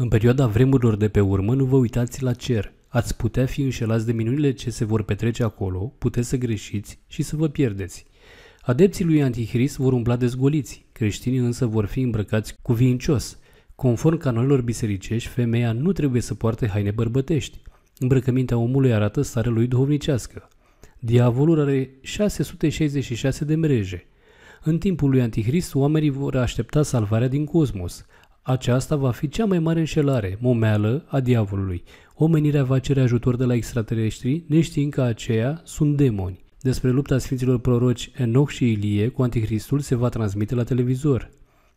În perioada vremurilor de pe urmă nu vă uitați la cer. Ați putea fi înșelați de minunile ce se vor petrece acolo, puteți să greșiți și să vă pierdeți. Adepții lui Antichrist vor umbla dezgoliți, creștinii însă vor fi îmbrăcați cu vincios. Conform canonilor bisericești, femeia nu trebuie să poarte haine bărbătești. Îmbrăcămintea omului arată starea lui duhovnicească. Diavolul are 666 de mreje. În timpul lui Antichrist, oamenii vor aștepta salvarea din cosmos. Aceasta va fi cea mai mare înșelare, momeală, a diavolului. Omenirea va cere ajutor de la extraterestri, neștiind că aceia sunt demoni. Despre lupta sfinților proroci Enoch și Ilie cu Anticristul se va transmite la televizor.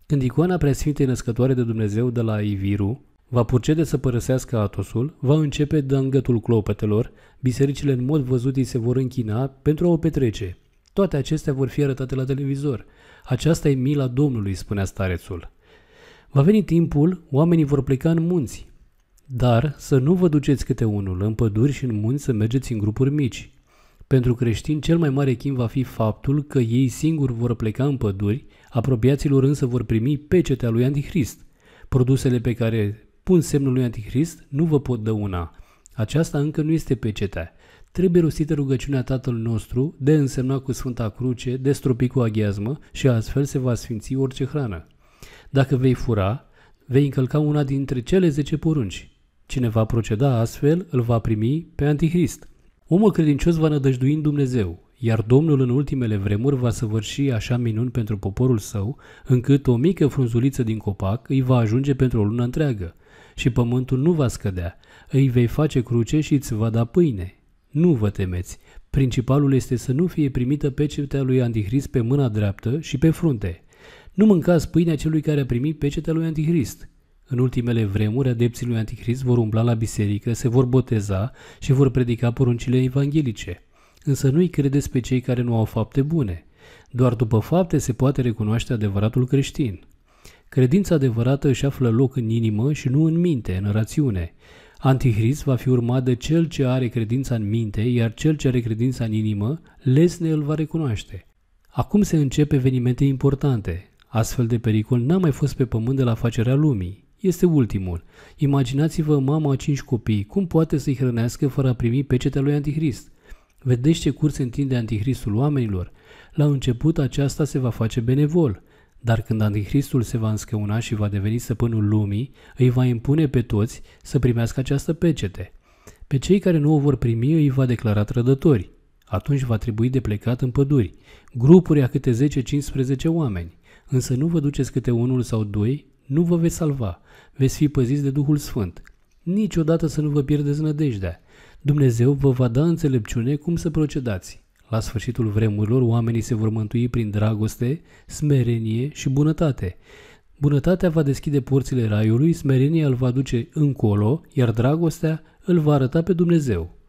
Când icoana preasfintei născătoare de Dumnezeu de la Iviru va purcede să părăsească Atosul, va începe dângătul clopetelor, bisericile în mod văzut îi se vor închina pentru a o petrece. Toate acestea vor fi arătate la televizor. Aceasta e mila Domnului, spunea starețul. Va veni timpul, oamenii vor pleca în munți. Dar să nu vă duceți câte unul în păduri și în munți să mergeți în grupuri mici. Pentru creștini, cel mai mare chin va fi faptul că ei singuri vor pleca în păduri, apropiaților însă vor primi pecetea lui Antichrist. Produsele pe care pun semnul lui Antichrist nu vă pot dăuna. Aceasta încă nu este pecetea. Trebuie rostită rugăciunea Tatăl nostru de însemna cu Sfânta Cruce, de stropi cu aghiazmă și astfel se va sfinți orice hrană. Dacă vei fura, vei încălca una dintre cele zece porunci. Cine va proceda astfel, îl va primi pe Antichrist. Omul credincios va nădăjdui în Dumnezeu, iar Domnul în ultimele vremuri va săvârși așa minuni pentru poporul său, încât o mică frunzuliță din copac îi va ajunge pentru o lună întreagă și pământul nu va scădea, îi vei face cruce și îți va da pâine. Nu vă temeți, principalul este să nu fie primită pecetea lui Antichrist pe mâna dreaptă și pe frunte, nu mâncați pâinea celui care a primit pecetea lui Antichrist. În ultimele vremuri, adepții lui Antichrist vor umbla la biserică, se vor boteza și vor predica poruncile evanghelice. Însă nu-i credeți pe cei care nu au fapte bune. Doar după fapte se poate recunoaște adevăratul creștin. Credința adevărată își află loc în inimă și nu în minte, în rațiune. Antichrist va fi urmat de cel ce are credința în minte, iar cel ce are credința în inimă, lesne îl va recunoaște. Acum se încep evenimente importante. Astfel de pericol n-a mai fost pe pământ de la facerea lumii. Este ultimul. Imaginați-vă mama a cinci copii, cum poate să-i hrănească fără a primi pecetea lui Antichrist? Vedeți ce curs întinde antichristul oamenilor? La început aceasta se va face benevol, dar când antichristul se va înscăuna și va deveni stăpânul lumii, îi va impune pe toți să primească această pecete. Pe cei care nu o vor primi îi va declara trădători. Atunci va trebui de plecat în păduri, grupuri a câte 10-15 oameni însă nu vă duceți câte unul sau doi, nu vă veți salva, veți fi păziți de Duhul Sfânt. Niciodată să nu vă pierdeți nădejdea. Dumnezeu vă va da înțelepciune cum să procedați. La sfârșitul vremurilor, oamenii se vor mântui prin dragoste, smerenie și bunătate. Bunătatea va deschide porțile raiului, smerenia îl va duce încolo, iar dragostea îl va arăta pe Dumnezeu.